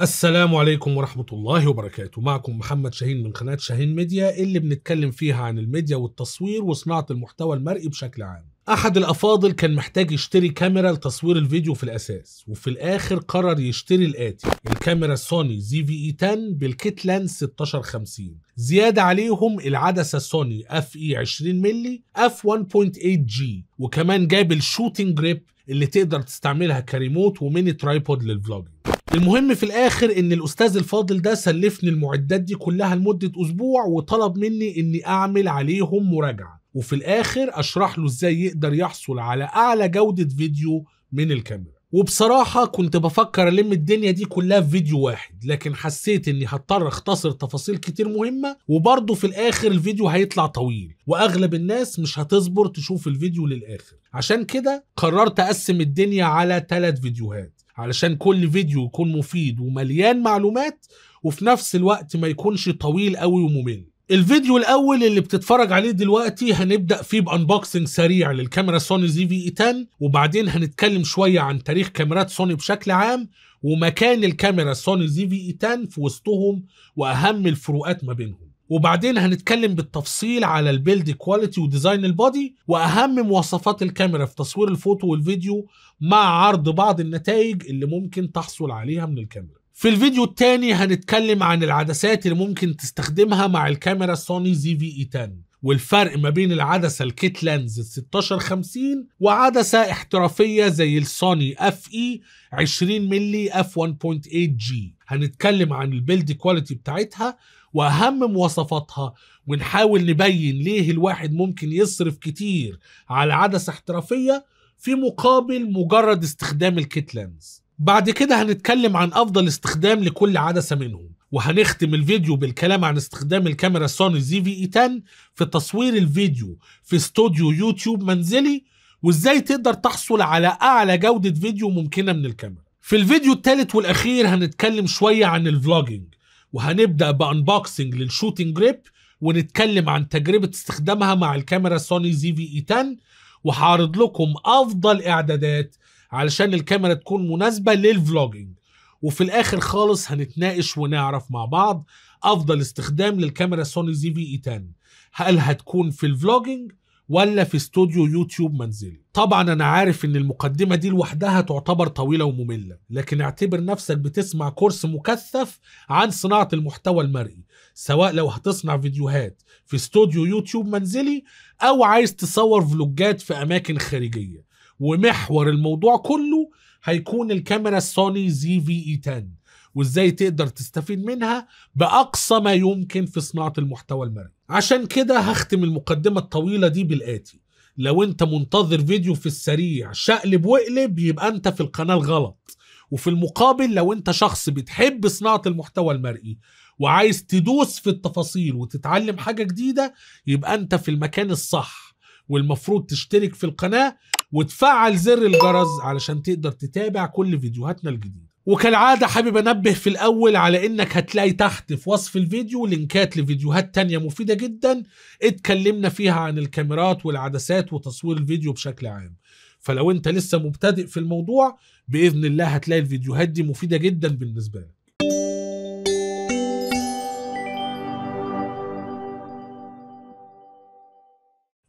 السلام عليكم ورحمة الله وبركاته معكم محمد شاهين من قناة شاهين ميديا اللي بنتكلم فيها عن الميديا والتصوير وصناعة المحتوى المرئي بشكل عام أحد الأفاضل كان محتاج يشتري كاميرا لتصوير الفيديو في الأساس وفي الآخر قرر يشتري الآتي الكاميرا سوني زي في إي 10 بالكيت لانس 1650 زيادة عليهم العدسة سوني اف اي 20 ملي اف 1.8 جي وكمان جاب الشوتينج جريب اللي تقدر تستعملها كريموت وميني ترايبود للفلوجينج المهم في الاخر ان الاستاذ الفاضل ده سلفني المعدات دي كلها لمده اسبوع وطلب مني اني اعمل عليهم مراجعه وفي الاخر اشرح له ازاي يقدر يحصل على اعلى جوده فيديو من الكاميرا وبصراحة كنت بفكر ألم الدنيا دي كلها في فيديو واحد لكن حسيت إني هضطر أختصر تفاصيل كتير مهمة وبرضه في الآخر الفيديو هيطلع طويل وأغلب الناس مش هتصبر تشوف الفيديو للآخر عشان كده قررت أقسم الدنيا على ثلاث فيديوهات علشان كل فيديو يكون مفيد ومليان معلومات وفي نفس الوقت ما يكونش طويل قوي وممل الفيديو الاول اللي بتتفرج عليه دلوقتي هنبدا فيه بانبوكسنج سريع للكاميرا سوني زي في اي 10 وبعدين هنتكلم شويه عن تاريخ كاميرات سوني بشكل عام ومكان الكاميرا سوني زي في اي 10 في وسطهم واهم الفروقات ما بينهم وبعدين هنتكلم بالتفصيل على البيلد كواليتي وديزاين البادي واهم مواصفات الكاميرا في تصوير الفوتو والفيديو مع عرض بعض النتائج اللي ممكن تحصل عليها من الكاميرا في الفيديو الثاني هنتكلم عن العدسات اللي ممكن تستخدمها مع الكاميرا سوني زي في اي 10 والفرق ما بين العدسة الكيت لينز 1650 وعدسة احترافية زي السوني اف اي 20 ملي اف 1.8 جي هنتكلم عن البيلد كواليتي بتاعتها واهم مواصفاتها ونحاول نبين ليه الواحد ممكن يصرف كتير على عدسة احترافية في مقابل مجرد استخدام الكيت لينز بعد كده هنتكلم عن افضل استخدام لكل عدسة منهم وهنختم الفيديو بالكلام عن استخدام الكاميرا سوني زي في اي 10 في تصوير الفيديو في استوديو يوتيوب منزلي وازاي تقدر تحصل على اعلى جودة فيديو ممكنة من الكاميرا في الفيديو الثالث والاخير هنتكلم شوية عن الفلوجينج وهنبدأ بانبوكسنج للشوتينج جريب ونتكلم عن تجربة استخدامها مع الكاميرا سوني زي في اي 10 وهعرض لكم افضل اعدادات علشان الكاميرا تكون مناسبة للفلوجينج وفي الاخر خالص هنتناقش ونعرف مع بعض افضل استخدام للكاميرا سوني زي في اي 10 هل هتكون في الفلوجينج ولا في استوديو يوتيوب منزلي طبعا انا عارف ان المقدمه دي لوحدها تعتبر طويله وممله لكن اعتبر نفسك بتسمع كورس مكثف عن صناعه المحتوى المرئي سواء لو هتصنع فيديوهات في استوديو يوتيوب منزلي او عايز تصور فلوجات في اماكن خارجيه ومحور الموضوع كله هيكون الكاميرا السوني زي في اي e 10 وازاي تقدر تستفيد منها باقصى ما يمكن في صناعه المحتوى المرئي عشان كده هختم المقدمه الطويله دي بالاتي لو انت منتظر فيديو في السريع شقلب واقلب يبقى انت في القناه الغلط وفي المقابل لو انت شخص بتحب صناعه المحتوى المرئي وعايز تدوس في التفاصيل وتتعلم حاجه جديده يبقى انت في المكان الصح والمفروض تشترك في القناه وتفعل زر الجرس علشان تقدر تتابع كل فيديوهاتنا الجديدة وكالعادة حابب أنبه في الأول على إنك هتلاقي تحت في وصف الفيديو لينكات لفيديوهات تانية مفيدة جدا اتكلمنا فيها عن الكاميرات والعدسات وتصوير الفيديو بشكل عام فلو أنت لسه مبتدئ في الموضوع بإذن الله هتلاقي الفيديوهات دي مفيدة جدا بالنسبة لك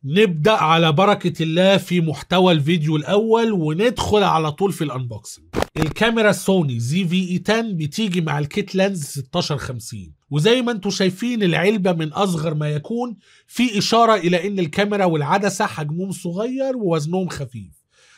نبدأ على بركة الله في محتوى الفيديو الأول وندخل على طول في الأنبوكسنج الكاميرا سوني زي في اي 10 بتيجي مع الكيت لانز 1650 وزي ما انتم شايفين العلبة من أصغر ما يكون في إشارة إلى إن الكاميرا والعدسة حجمهم صغير ووزنهم خفيف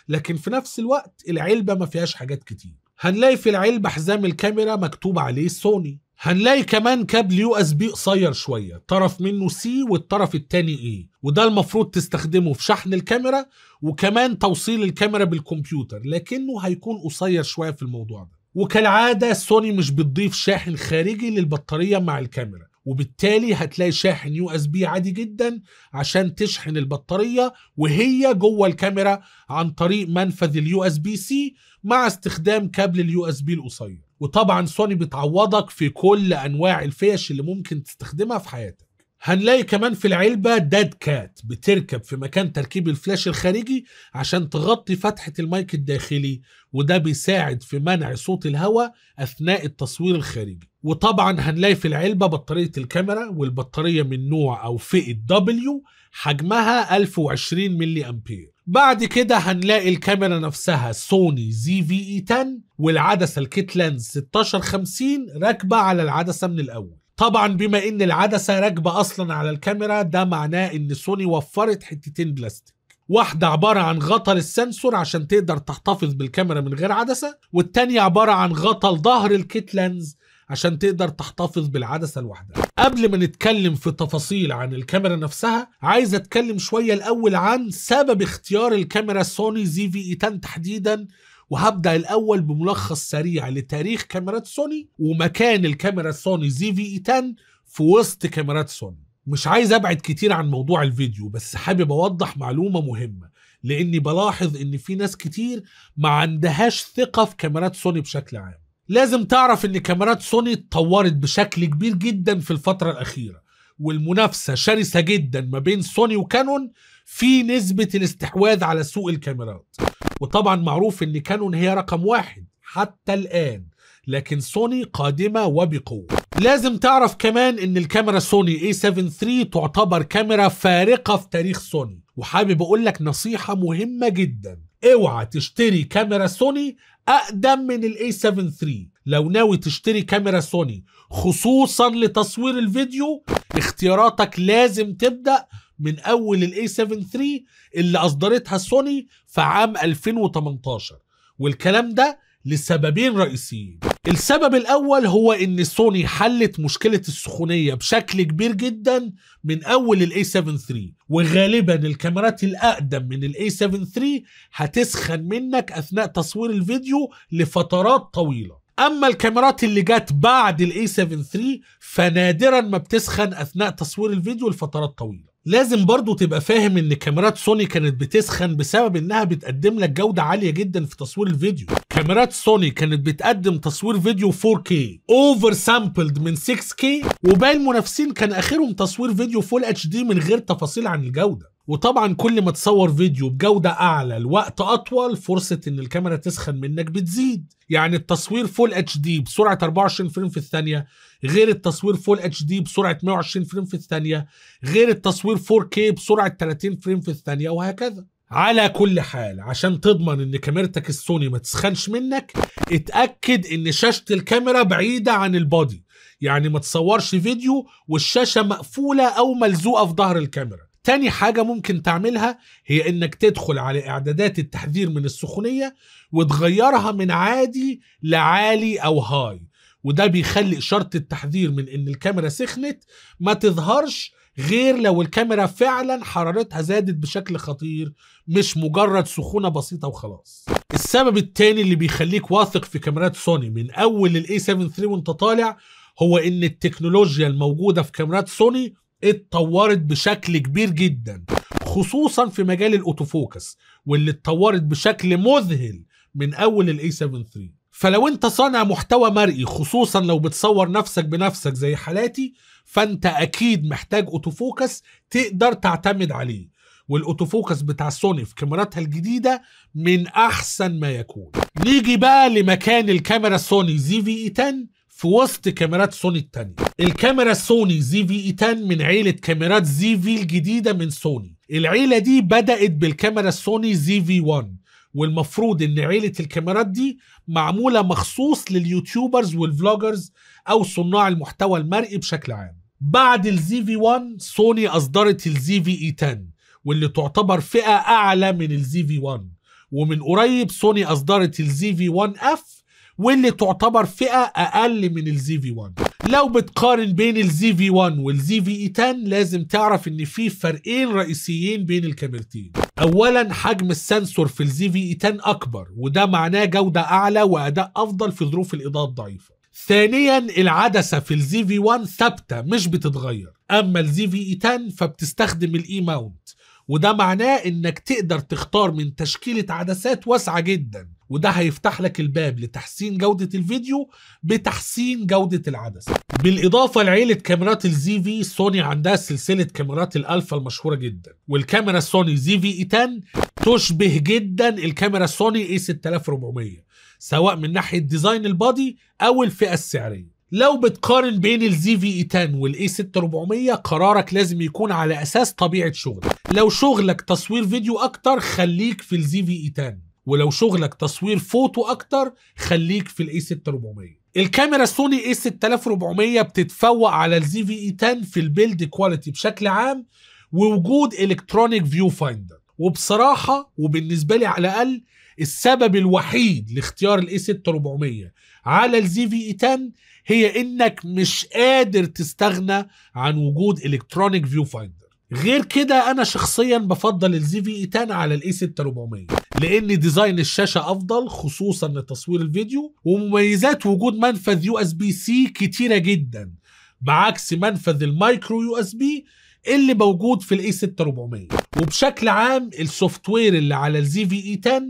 لكن في نفس الوقت العلبة ما فيهاش حاجات كتير هنلاقي في العلبة حزام الكاميرا مكتوب عليه سوني هنلاقي كمان كابل يو اس بي قصير شوية طرف منه سي والطرف التاني ايه وده المفروض تستخدمه في شحن الكاميرا وكمان توصيل الكاميرا بالكمبيوتر لكنه هيكون قصير شويه في الموضوع ده وكالعاده سوني مش بتضيف شاحن خارجي للبطاريه مع الكاميرا وبالتالي هتلاقي شاحن يو اس بي عادي جدا عشان تشحن البطاريه وهي جوه الكاميرا عن طريق منفذ اليو اس بي سي مع استخدام كابل اليو اس بي القصير وطبعا سوني بتعوضك في كل انواع الفيش اللي ممكن تستخدمها في حياتك هنلاقي كمان في العلبة داد كات بتركب في مكان تركيب الفلاش الخارجي عشان تغطي فتحة المايك الداخلي وده بيساعد في منع صوت الهواء أثناء التصوير الخارجي وطبعا هنلاقي في العلبة بطارية الكاميرا والبطارية من نوع أو فئة دبليو حجمها 1020 ملي أمبير بعد كده هنلاقي الكاميرا نفسها سوني زي في اي 10 والعدسة الكيت لانز 1650 راكبة على العدسة من الأول طبعا بما ان العدسه راكبه اصلا على الكاميرا ده معناه ان سوني وفرت حتتين بلاستيك واحدة عبارة عن غطا للسنسور عشان تقدر تحتفظ بالكاميرا من غير عدسة والتانية عبارة عن غطا لظهر الكيت لانز عشان تقدر تحتفظ بالعدسة لوحدها قبل ما نتكلم في تفاصيل عن الكاميرا نفسها عايز اتكلم شوية الاول عن سبب اختيار الكاميرا سوني زي في اي 10 تحديدا وهبدا الاول بملخص سريع لتاريخ كاميرات سوني ومكان الكاميرا سوني زي في اي 10 في وسط كاميرات سوني مش عايز ابعد كتير عن موضوع الفيديو بس حابب اوضح معلومه مهمه لاني بلاحظ ان في ناس كتير ما عندهاش ثقه في كاميرات سوني بشكل عام لازم تعرف ان كاميرات سوني اتطورت بشكل كبير جدا في الفتره الاخيره والمنافسه شرسه جدا ما بين سوني وكانون في نسبه الاستحواذ على سوق الكاميرات وطبعا معروف ان كانون هي رقم واحد حتى الآن لكن سوني قادمة وبقوة لازم تعرف كمان ان الكاميرا سوني A7 III تعتبر كاميرا فارقة في تاريخ سوني وحابب اقول لك نصيحة مهمة جدا اوعى تشتري كاميرا سوني اقدم من ال A7 III لو ناوي تشتري كاميرا سوني خصوصا لتصوير الفيديو اختياراتك لازم تبدأ من اول الاي 3 اللي اصدرتها سوني في عام 2018 والكلام ده لسببين رئيسيين السبب الاول هو ان سوني حلت مشكله السخونيه بشكل كبير جدا من اول الاي 3 وغالبا الكاميرات الاقدم من الاي 3 هتسخن منك اثناء تصوير الفيديو لفترات طويله اما الكاميرات اللي جت بعد الاي 3 فنادرا ما بتسخن اثناء تصوير الفيديو لفترات طويله لازم برضو تبقى فاهم ان كاميرات سوني كانت بتسخن بسبب انها بتقدم لك جودة عالية جدا في تصوير الفيديو كاميرات سوني كانت بتقدم تصوير فيديو 4K اوفر سامبلد من 6K وباقي المنافسين كان اخرهم تصوير فيديو فول اتش دي من غير تفاصيل عن الجودة وطبعا كل ما تصور فيديو بجودة أعلى لوقت أطول فرصة إن الكاميرا تسخن منك بتزيد يعني التصوير فول اتش دي بسرعة 24 فريم في الثانية غير التصوير فول اتش دي بسرعة 120 فريم في الثانية غير التصوير 4K بسرعة 30 فريم في الثانية وهكذا على كل حال عشان تضمن ان كاميرتك السوني ما تسخنش منك اتأكد ان شاشة الكاميرا بعيدة عن البادي يعني ما تصورش فيديو والشاشة مقفولة او ملزوقة في ظهر الكاميرا تاني حاجة ممكن تعملها هي انك تدخل على اعدادات التحذير من السخونية وتغيرها من عادي لعالي او هاي وده بيخلي إشارة التحذير من إن الكاميرا سخنت ما تظهرش غير لو الكاميرا فعلا حرارتها زادت بشكل خطير مش مجرد سخونة بسيطة وخلاص السبب التاني اللي بيخليك واثق في كاميرات سوني من أول الاي 73 7 وانت طالع هو إن التكنولوجيا الموجودة في كاميرات سوني اتطورت بشكل كبير جدا خصوصا في مجال الاوتوفوكس واللي اتطورت بشكل مذهل من اول الاي 7 3 فلو انت صانع محتوى مرئي خصوصا لو بتصور نفسك بنفسك زي حالاتي فانت اكيد محتاج اوتوفوكس تقدر تعتمد عليه والاوتوفوكس بتاع سوني في كاميراتها الجديده من احسن ما يكون نيجي بقى لمكان الكاميرا سوني زي في اي 10 في وسط كاميرات سوني التانية الكاميرا سوني زي في اي 10 من عيلة كاميرات زي في الجديدة من سوني العيلة دي بدأت بالكاميرا السوني زي في 1 والمفروض ان عيلة الكاميرات دي معمولة مخصوص لليوتيوبرز والفلوجرز او صناع المحتوى المرئي بشكل عام بعد الزي في 1 سوني اصدرت الزي في اي 10 واللي تعتبر فئة اعلى من الزي في 1 ومن قريب سوني اصدرت الزي في 1 اف واللي تعتبر فئه اقل من الزي في 1 لو بتقارن بين الزي في 1 والزي في اي 10 لازم تعرف ان في فرقين رئيسيين بين الكاميرتين اولا حجم السنسور في الزي في اي 10 اكبر وده معناه جوده اعلى واداء افضل في ظروف الاضاءه الضعيفه ثانيا العدسه في الزي في 1 ثابته مش بتتغير اما الزي في اي 10 فبتستخدم الاي ماونت e وده معناه انك تقدر تختار من تشكيله عدسات واسعه جدا وده هيفتح لك الباب لتحسين جودة الفيديو بتحسين جودة العدسة بالإضافة لعيلة كاميرات الزي في سوني عندها سلسلة كاميرات الألفا المشهورة جدا والكاميرا سوني زي في اي 10 تشبه جدا الكاميرا سوني اي 6400 سواء من ناحية ديزاين البادي أو الفئة السعرية لو بتقارن بين الزي في اي 10 والاي 6400 قرارك لازم يكون على اساس طبيعه شغلك لو شغلك تصوير فيديو اكتر خليك في الزي في اي 10 ولو شغلك تصوير فوتو اكتر خليك في الاي 6400 الكاميرا سوني اي 6400 بتتفوق على الزي e في اي 10 في البيلد كواليتي بشكل عام ووجود الكترونيك فيو فايندر وبصراحه وبالنسبه لي على الاقل السبب الوحيد لاختيار الاي 6400 على الزي في اي 10 هي انك مش قادر تستغنى عن وجود الكترونيك فيو فايندر غير كده انا شخصيا بفضل الزي في اي 10 على الاي 6400 لان ديزاين الشاشه افضل خصوصا لتصوير الفيديو ومميزات وجود منفذ يو اس بي سي كتيره جدا بعكس منفذ المايكرو يو اس بي اللي موجود في الاي 6400 وبشكل عام السوفت وير اللي على الزي في اي 10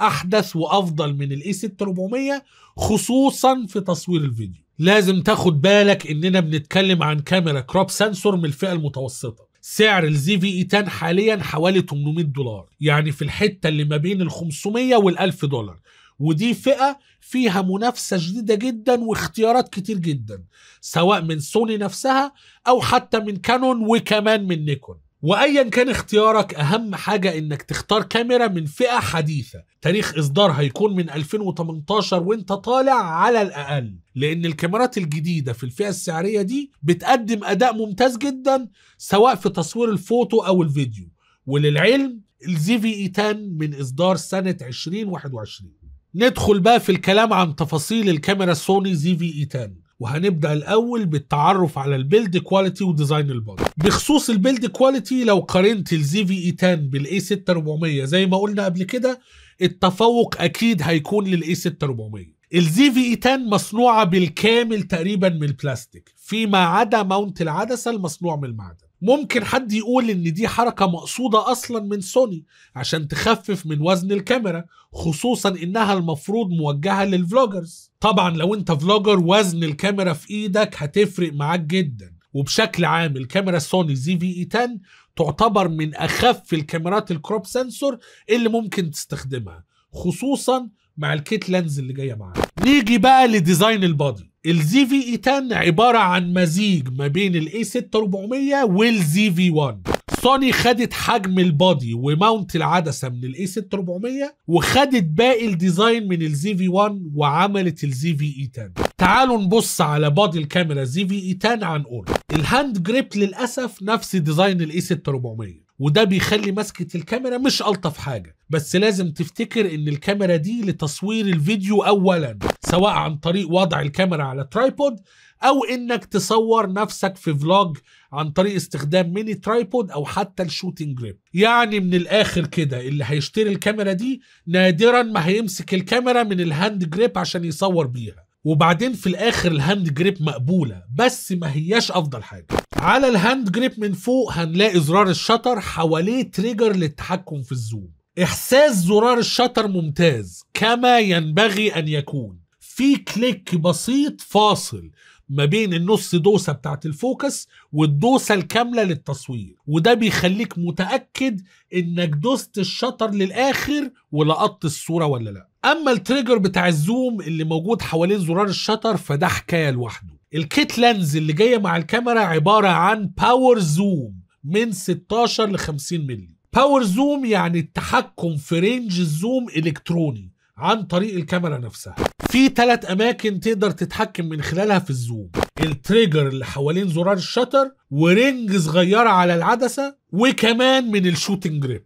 احدث وافضل من الاي 6400 خصوصا في تصوير الفيديو لازم تاخد بالك اننا بنتكلم عن كاميرا كروب سنسور من الفئه المتوسطه سعر الزي في اي 10 حاليا حوالي 800 دولار يعني في الحته اللي ما بين ال 500 وال 1000 دولار ودي فئه فيها منافسه شديده جدا واختيارات كتير جدا سواء من سوني نفسها او حتى من كانون وكمان من نيكون وايا كان اختيارك اهم حاجه انك تختار كاميرا من فئه حديثه تاريخ اصدارها يكون من 2018 وانت طالع على الاقل لان الكاميرات الجديده في الفئه السعريه دي بتقدم اداء ممتاز جدا سواء في تصوير الفوتو او الفيديو وللعلم الزي في اي 10 من اصدار سنه 2021 ندخل بقى في الكلام عن تفاصيل الكاميرا سوني زي في اي 10 وهنبدا الاول بالتعرف على البيلد كواليتي وديزاين البادي بخصوص البيلد كواليتي لو قارنت الزي في اي 10 بالاي 6400 زي ما قلنا قبل كده التفوق اكيد هيكون للاي 6400 الزي في اي 10 مصنوعه بالكامل تقريبا من البلاستيك فيما عدا ماونت العدسه المصنوع من المعدن ممكن حد يقول ان دي حركة مقصودة اصلا من سوني عشان تخفف من وزن الكاميرا خصوصا انها المفروض موجهة للفلوجرز طبعا لو انت فلوجر وزن الكاميرا في ايدك هتفرق معاك جدا وبشكل عام الكاميرا سوني زي في اي 10 تعتبر من اخف الكاميرات الكروب سنسور اللي ممكن تستخدمها خصوصا مع الكيت لينز اللي جايه معاها نيجي بقى لديزاين البادي الزي في اي 10 عباره عن مزيج ما بين الاي 6400 والزي في 1 سوني خدت حجم البادي وماونت العدسه من الاي 6400 وخدت باقي الديزاين من الزي في 1 وعملت الزي في اي 10 تعالوا نبص على بادي الكاميرا زي في اي 10 عن اول الهاند جريب للاسف نفس ديزاين الاي 6400 وده بيخلي مسكة الكاميرا مش ألطف حاجة بس لازم تفتكر ان الكاميرا دي لتصوير الفيديو اولا سواء عن طريق وضع الكاميرا على ترايبود او انك تصور نفسك في فلوج عن طريق استخدام ميني ترايبود او حتى الشوتينج جريب يعني من الاخر كده اللي هيشتري الكاميرا دي نادرا ما هيمسك الكاميرا من الهاند جريب عشان يصور بيها وبعدين في الاخر الهاند جريب مقبوله بس ما هياش افضل حاجه على الهاند جريب من فوق هنلاقي زرار الشطر حواليه تريجر للتحكم في الزوم احساس زرار الشطر ممتاز كما ينبغي ان يكون في كليك بسيط فاصل ما بين النص دوسه بتاعت الفوكس والدوسه الكامله للتصوير وده بيخليك متاكد انك دوست الشطر للاخر ولقطت الصوره ولا لا اما التريجر بتاع الزوم اللي موجود حوالين زرار الشطر فده حكايه لوحده الكيت لانز اللي جايه مع الكاميرا عباره عن باور زوم من 16 ل 50 مللي باور زوم يعني التحكم في رينج الزوم الكتروني عن طريق الكاميرا نفسها في ثلاث اماكن تقدر تتحكم من خلالها في الزوم التريجر اللي حوالين زرار الشطر ورينج صغيره على العدسه وكمان من الشوتنج جريب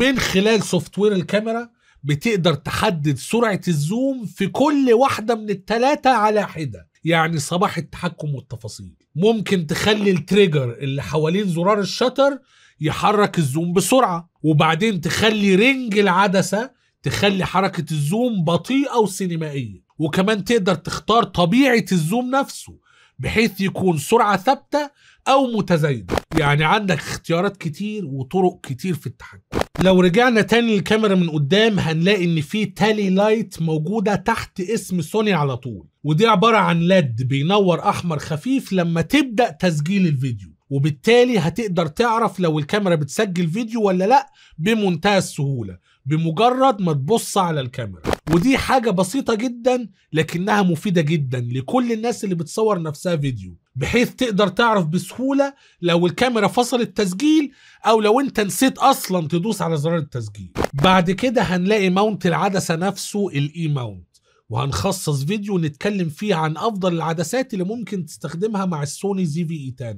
من خلال سوفت وير الكاميرا بتقدر تحدد سرعة الزوم في كل واحدة من التلاتة على حدة يعني صباح التحكم والتفاصيل ممكن تخلي التريجر اللي حوالين زرار الشتر يحرك الزوم بسرعة وبعدين تخلي رنج العدسة تخلي حركة الزوم بطيئة وسينمائية وكمان تقدر تختار طبيعة الزوم نفسه بحيث يكون سرعة ثابتة او متزايده يعني عندك اختيارات كتير وطرق كتير في التحكم لو رجعنا تاني للكاميرا من قدام هنلاقي ان في تالي لايت موجوده تحت اسم سوني على طول ودي عباره عن لد بينور احمر خفيف لما تبدا تسجيل الفيديو وبالتالي هتقدر تعرف لو الكاميرا بتسجل فيديو ولا لا بمنتهى السهوله بمجرد ما تبص على الكاميرا ودي حاجه بسيطه جدا لكنها مفيده جدا لكل الناس اللي بتصور نفسها فيديو بحيث تقدر تعرف بسهولة لو الكاميرا فصلت تسجيل أو لو أنت نسيت أصلا تدوس على زرار التسجيل بعد كده هنلاقي ماونت العدسة نفسه الإي ماونت وهنخصص فيديو نتكلم فيه عن أفضل العدسات اللي ممكن تستخدمها مع السوني زي في إي 10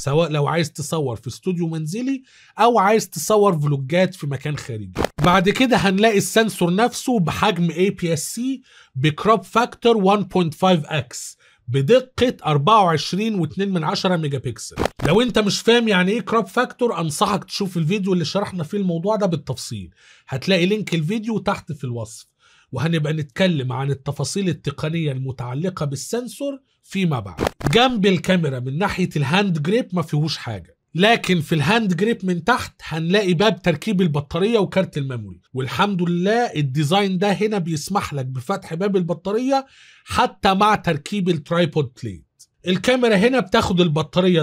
سواء لو عايز تصور في استوديو منزلي أو عايز تصور فلوجات في مكان خارجي بعد كده هنلاقي السنسور نفسه بحجم APS-C بكروب فاكتور 1.5x بدقة 24.2 من 10 ميجا بكسل لو انت مش فاهم يعني ايه كراب فاكتور انصحك تشوف الفيديو اللي شرحنا فيه الموضوع ده بالتفصيل هتلاقي لينك الفيديو تحت في الوصف وهنبقى نتكلم عن التفاصيل التقنية المتعلقة بالسنسور فيما بعد جنب الكاميرا من ناحية الهاند جريب ما فيهوش حاجة لكن في الهاند جريب من تحت هنلاقي باب تركيب البطاريه وكارت الميموري والحمد لله الديزاين ده هنا بيسمح لك بفتح باب البطاريه حتى مع تركيب الترايبود بليت الكاميرا هنا بتاخد البطاريه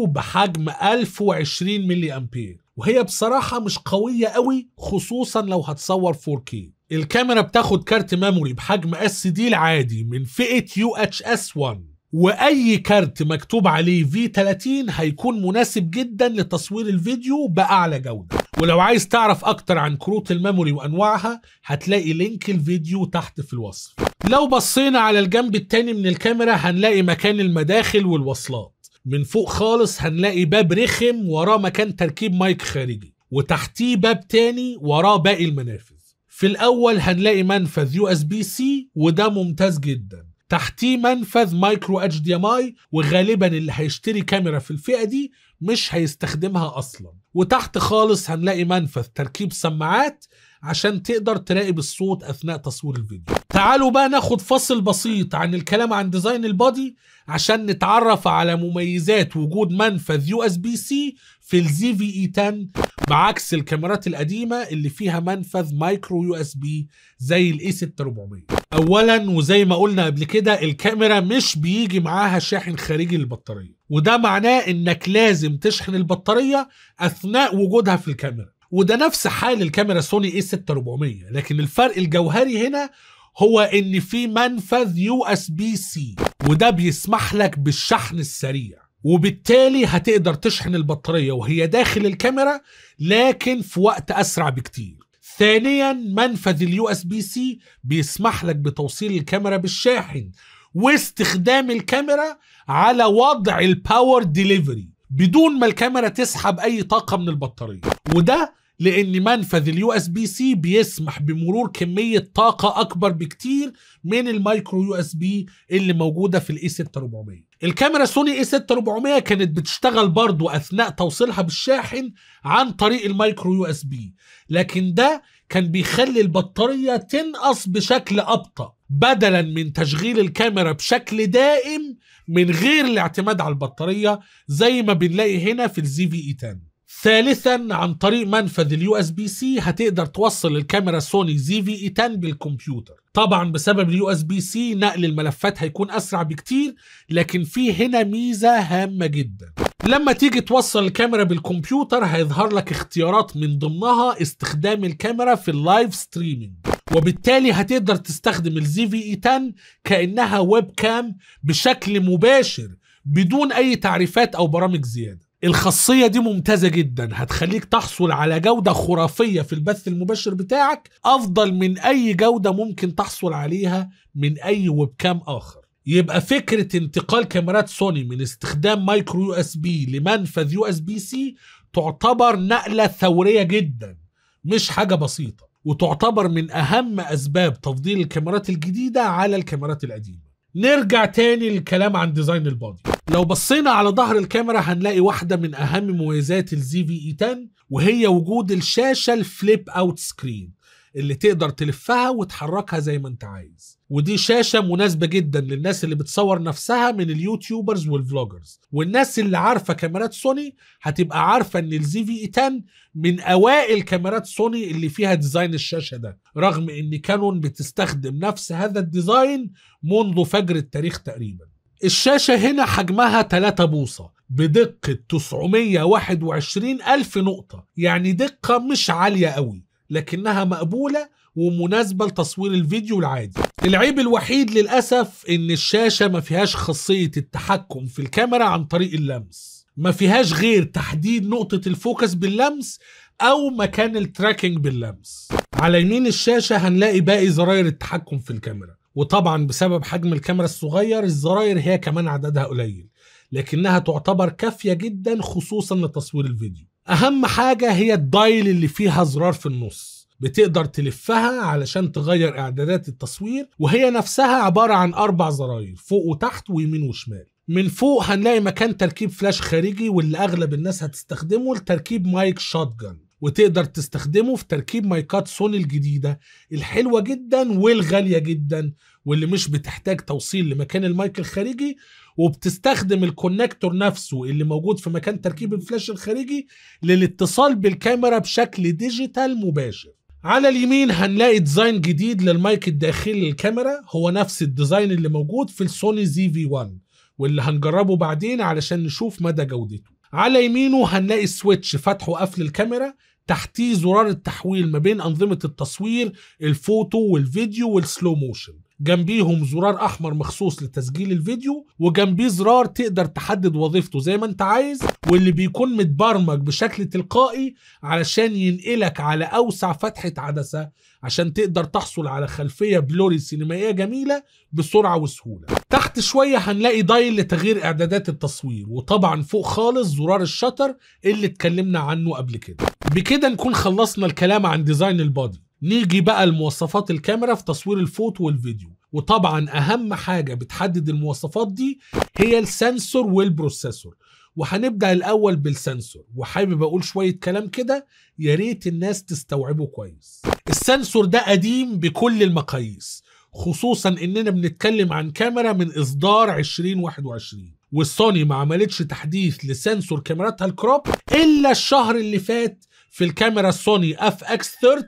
W بحجم 1020 ملي امبير وهي بصراحه مش قويه قوي خصوصا لو هتصور 4K الكاميرا بتاخد كارت ميموري بحجم اس دي العادي من فئه يو اتش اس 1 واي كارت مكتوب عليه في 30 هيكون مناسب جدا لتصوير الفيديو باعلى جوده ولو عايز تعرف اكتر عن كروت الميموري وانواعها هتلاقي لينك الفيديو تحت في الوصف لو بصينا على الجنب التاني من الكاميرا هنلاقي مكان المداخل والوصلات من فوق خالص هنلاقي باب رخم وراه مكان تركيب مايك خارجي وتحتيه باب تاني وراه باقي المنافذ في الاول هنلاقي منفذ يو اس بي سي وده ممتاز جدا تحتيه منفذ مايكرو اتش دي ام اي وغالبا اللي هيشتري كاميرا في الفئه دي مش هيستخدمها اصلا وتحت خالص هنلاقي منفذ تركيب سماعات عشان تقدر تراقب الصوت اثناء تصوير الفيديو تعالوا بقى ناخد فصل بسيط عن الكلام عن ديزاين البادي عشان نتعرف على مميزات وجود منفذ يو اس بي سي في الزي في اي 10 بعكس الكاميرات القديمه اللي فيها منفذ مايكرو يو اس بي زي الاي 6400 اولا وزي ما قلنا قبل كده الكاميرا مش بيجي معاها شاحن خارجي للبطاريه وده معناه انك لازم تشحن البطاريه اثناء وجودها في الكاميرا وده نفس حال الكاميرا سوني اي 6400 لكن الفرق الجوهري هنا هو ان في منفذ يو اس بي سي وده بيسمح لك بالشحن السريع وبالتالي هتقدر تشحن البطارية وهي داخل الكاميرا لكن في وقت أسرع بكتير ثانيا منفذ اليو اس بي سي بيسمح لك بتوصيل الكاميرا بالشاحن واستخدام الكاميرا على وضع الباور ديليفري بدون ما الكاميرا تسحب اي طاقه من البطاريه وده لان منفذ اليو اس بي سي بيسمح بمرور كميه طاقه اكبر بكتير من المايكرو يو اس بي اللي موجوده في الاي 6400 الكاميرا سوني اي 6 400 كانت بتشتغل برضو اثناء توصيلها بالشاحن عن طريق المايكرو يو اس بي لكن ده كان بيخلي البطارية تنقص بشكل أبطأ بدلا من تشغيل الكاميرا بشكل دائم من غير الاعتماد على البطارية زي ما بنلاقي هنا في الزي في اي 10 ثالثا عن طريق منفذ اليو اس بي سي هتقدر توصل الكاميرا سوني زي في اي 10 بالكمبيوتر طبعا بسبب اليو اس بي سي نقل الملفات هيكون اسرع بكتير لكن في هنا ميزه هامه جدا لما تيجي توصل الكاميرا بالكمبيوتر هيظهر لك اختيارات من ضمنها استخدام الكاميرا في اللايف ستريمينج وبالتالي هتقدر تستخدم الزي في اي 10 كانها ويب كام بشكل مباشر بدون اي تعريفات او برامج زياده الخاصية دي ممتازة جدا هتخليك تحصل على جودة خرافية في البث المباشر بتاعك أفضل من أي جودة ممكن تحصل عليها من أي ويب كام آخر يبقى فكرة انتقال كاميرات سوني من استخدام مايكرو يو اس بي لمنفذ يو اس بي سي تعتبر نقلة ثورية جدا مش حاجة بسيطة وتعتبر من أهم أسباب تفضيل الكاميرات الجديدة على الكاميرات القديمة نرجع تاني للكلام عن ديزاين البادي لو بصينا على ظهر الكاميرا هنلاقي واحدة من أهم مميزات الزي في اي 10 وهي وجود الشاشة الفليب اوت سكرين اللي تقدر تلفها وتحركها زي ما انت عايز ودي شاشة مناسبة جدا للناس اللي بتصور نفسها من اليوتيوبرز والفلوجرز والناس اللي عارفة كاميرات سوني هتبقى عارفة ان الزي في اي 10 من اوائل كاميرات سوني اللي فيها ديزاين الشاشة ده رغم ان كانون بتستخدم نفس هذا الديزاين منذ فجر التاريخ تقريبا الشاشة هنا حجمها 3 بوصة بدقة 921 ألف نقطة يعني دقة مش عالية قوي لكنها مقبولة ومناسبة لتصوير الفيديو العادي العيب الوحيد للأسف إن الشاشة ما فيهاش خاصية التحكم في الكاميرا عن طريق اللمس ما فيهاش غير تحديد نقطة الفوكس باللمس أو مكان التراكنج باللمس على يمين الشاشة هنلاقي باقي زراير التحكم في الكاميرا وطبعا بسبب حجم الكاميرا الصغير الزراير هي كمان عددها قليل لكنها تعتبر كافية جدا خصوصا لتصوير الفيديو أهم حاجة هي الدايل اللي فيها زرار في النص بتقدر تلفها علشان تغير إعدادات التصوير وهي نفسها عبارة عن أربع زراير فوق وتحت ويمين وشمال من فوق هنلاقي مكان تركيب فلاش خارجي واللي أغلب الناس هتستخدمه لتركيب مايك شوتجن وتقدر تستخدمه في تركيب مايكات سوني الجديدة الحلوة جدا والغالية جدا واللي مش بتحتاج توصيل لمكان المايك الخارجي وبتستخدم الكونكتور نفسه اللي موجود في مكان تركيب الفلاش الخارجي للاتصال بالكاميرا بشكل ديجيتال مباشر على اليمين هنلاقي ديزاين جديد للمايك الداخلي للكاميرا هو نفس الديزاين اللي موجود في السوني زي في 1 واللي هنجربه بعدين علشان نشوف مدى جودته على يمينه هنلاقي سويتش فتح وقفل الكاميرا تحتيه زرار التحويل ما بين أنظمة التصوير الفوتو والفيديو والسلو موشن جنبيهم زرار احمر مخصوص لتسجيل الفيديو وجنبيه زرار تقدر تحدد وظيفته زي ما انت عايز واللي بيكون متبرمج بشكل تلقائي علشان ينقلك على اوسع فتحه عدسه عشان تقدر تحصل على خلفيه بلوري سينمائيه جميله بسرعه وسهوله تحت شويه هنلاقي دايل لتغيير اعدادات التصوير وطبعا فوق خالص زرار الشطر اللي اتكلمنا عنه قبل كده بكده نكون خلصنا الكلام عن ديزاين البادي نيجي بقى لمواصفات الكاميرا في تصوير الفوت والفيديو وطبعا اهم حاجه بتحدد المواصفات دي هي السنسور والبروسيسور وهنبدا الاول بالسنسور وحابب اقول شويه كلام كده يا ريت الناس تستوعبه كويس السنسور ده قديم بكل المقاييس خصوصا اننا بنتكلم عن كاميرا من اصدار 2021 والسوني ما عملتش تحديث لسنسور كاميراتها الكروب الا الشهر اللي فات في الكاميرا السوني اف اكس 30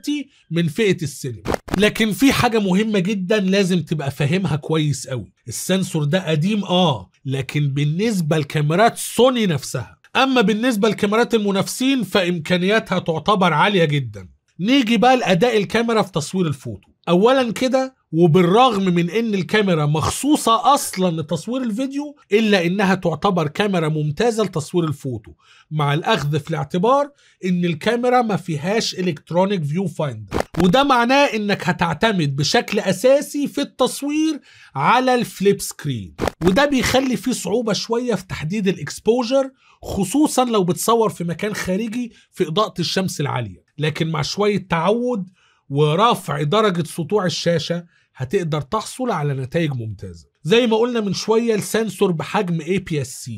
من فئه السينما لكن في حاجه مهمه جدا لازم تبقى فاهمها كويس قوي السنسور ده قديم اه لكن بالنسبه لكاميرات سوني نفسها اما بالنسبه لكاميرات المنافسين فامكانياتها تعتبر عاليه جدا نيجي بقى لاداء الكاميرا في تصوير الفوتو اولا كده وبالرغم من ان الكاميرا مخصوصه اصلا لتصوير الفيديو الا انها تعتبر كاميرا ممتازه لتصوير الفوتو مع الاخذ في الاعتبار ان الكاميرا ما فيهاش الكترونيك فيو فايندر وده معناه انك هتعتمد بشكل اساسي في التصوير على الفليب سكرين وده بيخلي فيه صعوبه شويه في تحديد الاكسبوجر خصوصا لو بتصور في مكان خارجي في اضاءه الشمس العاليه لكن مع شويه تعود ورفع درجه سطوع الشاشه هتقدر تحصل على نتائج ممتازة زي ما قلنا من شوية السنسور بحجم APS-C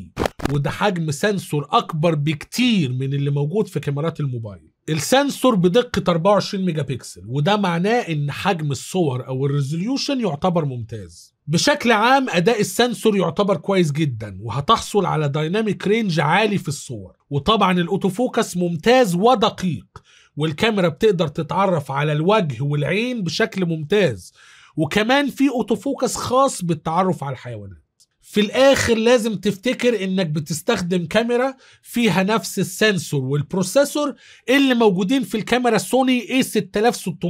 وده حجم سنسور أكبر بكتير من اللي موجود في كاميرات الموبايل السنسور بدقة 24 ميجا بكسل وده معناه ان حجم الصور او الريزوليوشن يعتبر ممتاز بشكل عام اداء السنسور يعتبر كويس جدا وهتحصل على دايناميك رينج عالي في الصور وطبعا الاوتوفوكس ممتاز ودقيق والكاميرا بتقدر تتعرف على الوجه والعين بشكل ممتاز وكمان في اوتوفوكس خاص بالتعرف على الحيوانات في الاخر لازم تفتكر انك بتستخدم كاميرا فيها نفس السنسور والبروسيسور اللي موجودين في الكاميرا سوني A6600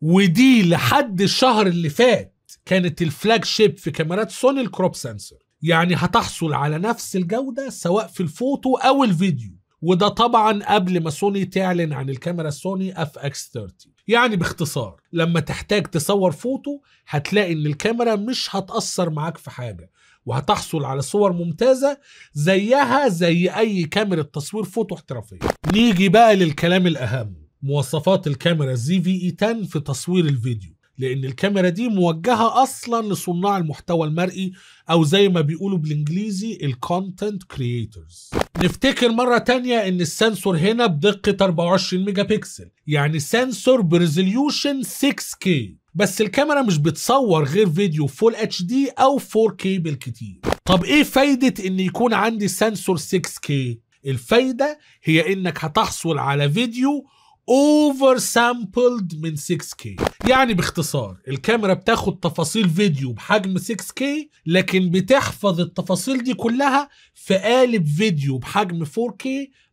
ودي لحد الشهر اللي فات كانت الفلاج شيب في كاميرات سوني الكروب سنسور يعني هتحصل على نفس الجودة سواء في الفوتو أو الفيديو وده طبعا قبل ما سوني تعلن عن الكاميرا سوني اف اكس 30 يعني باختصار لما تحتاج تصور فوتو هتلاقي ان الكاميرا مش هتأثر معاك في حاجة وهتحصل على صور ممتازة زيها زي أي كاميرا تصوير فوتو احترافية نيجي بقى للكلام الأهم مواصفات الكاميرا زي في اي 10 في تصوير الفيديو لأن الكاميرا دي موجهة أصلا لصناع المحتوى المرئي أو زي ما بيقولوا بالإنجليزي الكونتنت كرييترز نفتكر مرة تانية ان السنسور هنا بدقة 24 ميجا بكسل يعني سنسور بريزوليوشن 6K بس الكاميرا مش بتصور غير فيديو فول اتش دي او 4K بالكتير طب ايه فايدة ان يكون عندي سنسور 6K الفايدة هي انك هتحصل على فيديو اوفر سامبلد من 6K يعني باختصار الكاميرا بتاخد تفاصيل فيديو بحجم 6K لكن بتحفظ التفاصيل دي كلها في قالب فيديو بحجم 4K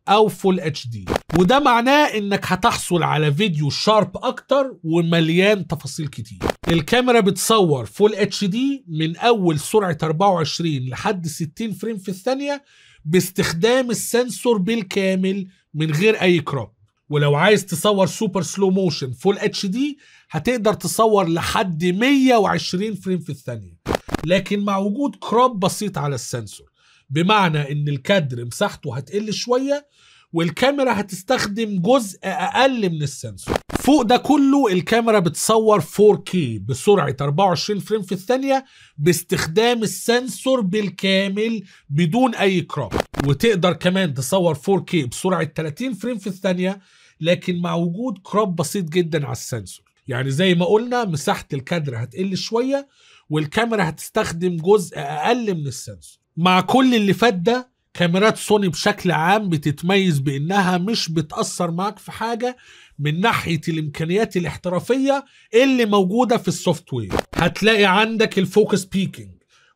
او فول اتش دي وده معناه انك هتحصل على فيديو شارب اكتر ومليان تفاصيل كتير الكاميرا بتصور فول اتش دي من اول سرعه 24 لحد 60 فريم في الثانيه باستخدام السنسور بالكامل من غير اي كروب ولو عايز تصور سوبر سلو موشن فول اتش دي هتقدر تصور لحد 120 فريم في الثانيه لكن مع وجود كروب بسيط على السنسور بمعنى ان الكادر مساحته هتقل شويه والكاميرا هتستخدم جزء اقل من السنسور فوق ده كله الكاميرا بتصور 4K بسرعة 24 فريم في الثانية باستخدام السنسور بالكامل بدون أي كروب وتقدر كمان تصور 4K بسرعة 30 فريم في الثانية لكن مع وجود كروب بسيط جدا على السنسور يعني زي ما قلنا مساحه الكادر هتقل شويه والكاميرا هتستخدم جزء اقل من السنسور مع كل اللي فات ده كاميرات سوني بشكل عام بتتميز بانها مش بتاثر معاك في حاجه من ناحيه الامكانيات الاحترافيه اللي موجوده في السوفت وير هتلاقي عندك الفوكس بيكينج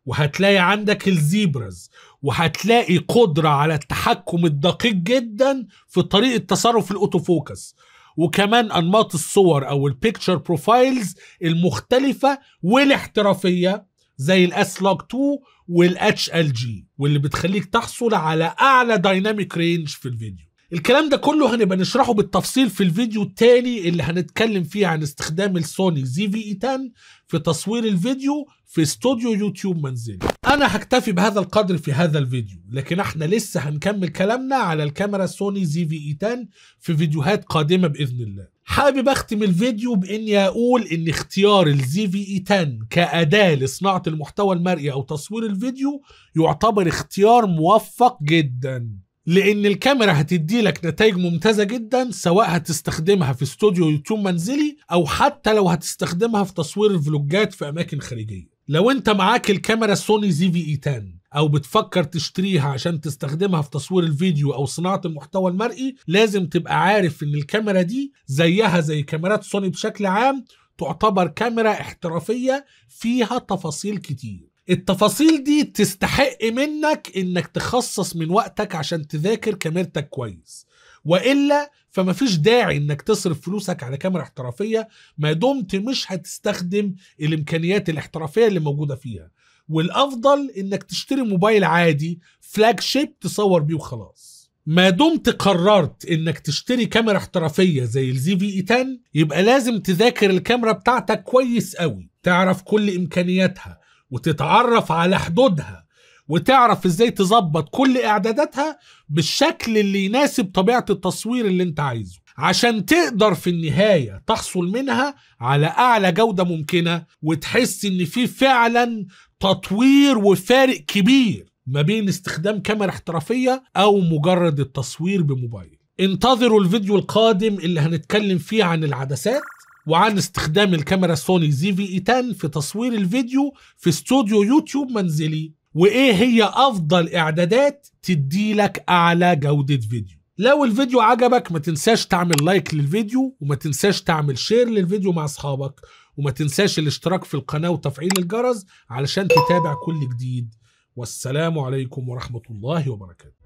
وهتلاقي عندك الزيبرز وهتلاقي قدرة على التحكم الدقيق جدا في طريقة تصرف الأوتوفوكس وكمان أنماط الصور أو البيكتشر بروفايلز المختلفة والاحترافية زي الاس لوج 2 والاتش ال جي واللي بتخليك تحصل على اعلى دايناميك رينج في الفيديو الكلام ده كله هنبقى نشرحه بالتفصيل في الفيديو التالي اللي هنتكلم فيه عن استخدام السوني زي في اي 10 في تصوير الفيديو في استوديو يوتيوب منزلي انا هكتفي بهذا القدر في هذا الفيديو لكن احنا لسه هنكمل كلامنا على الكاميرا سوني زي في اي 10 في فيديوهات قادمة باذن الله حابب اختم الفيديو باني اقول ان اختيار الزي في اي 10 كاداه لصناعه المحتوى المرئي او تصوير الفيديو يعتبر اختيار موفق جدا لان الكاميرا هتدي لك نتائج ممتازه جدا سواء هتستخدمها في استوديو يوتيوب منزلي او حتى لو هتستخدمها في تصوير الفلوجات في اماكن خارجيه لو انت معاك الكاميرا سوني زي في اي 10 او بتفكر تشتريها عشان تستخدمها في تصوير الفيديو او صناعه المحتوى المرئي لازم تبقى عارف ان الكاميرا دي زيها زي كاميرات سوني بشكل عام تعتبر كاميرا احترافيه فيها تفاصيل كتير التفاصيل دي تستحق منك انك تخصص من وقتك عشان تذاكر كاميرتك كويس والا فما فيش داعي انك تصرف فلوسك على كاميرا احترافيه ما دمت مش هتستخدم الامكانيات الاحترافيه اللي موجوده فيها والافضل انك تشتري موبايل عادي فلاج شيب تصور بيه وخلاص ما دمت قررت انك تشتري كاميرا احترافيه زي الزي في اي 10 يبقى لازم تذاكر الكاميرا بتاعتك كويس قوي تعرف كل امكانياتها وتتعرف على حدودها وتعرف ازاي تظبط كل اعداداتها بالشكل اللي يناسب طبيعه التصوير اللي انت عايزه عشان تقدر في النهايه تحصل منها على اعلى جوده ممكنه وتحس ان في فعلا تطوير وفارق كبير ما بين استخدام كاميرا احترافيه او مجرد التصوير بموبايل انتظروا الفيديو القادم اللي هنتكلم فيه عن العدسات وعن استخدام الكاميرا سوني زي في اي 10 في تصوير الفيديو في استوديو يوتيوب منزلي وايه هي افضل اعدادات تدي لك اعلى جودة فيديو لو الفيديو عجبك ما تنساش تعمل لايك للفيديو وما تنساش تعمل شير للفيديو مع اصحابك وما تنساش الاشتراك في القناة وتفعيل الجرس علشان تتابع كل جديد والسلام عليكم ورحمة الله وبركاته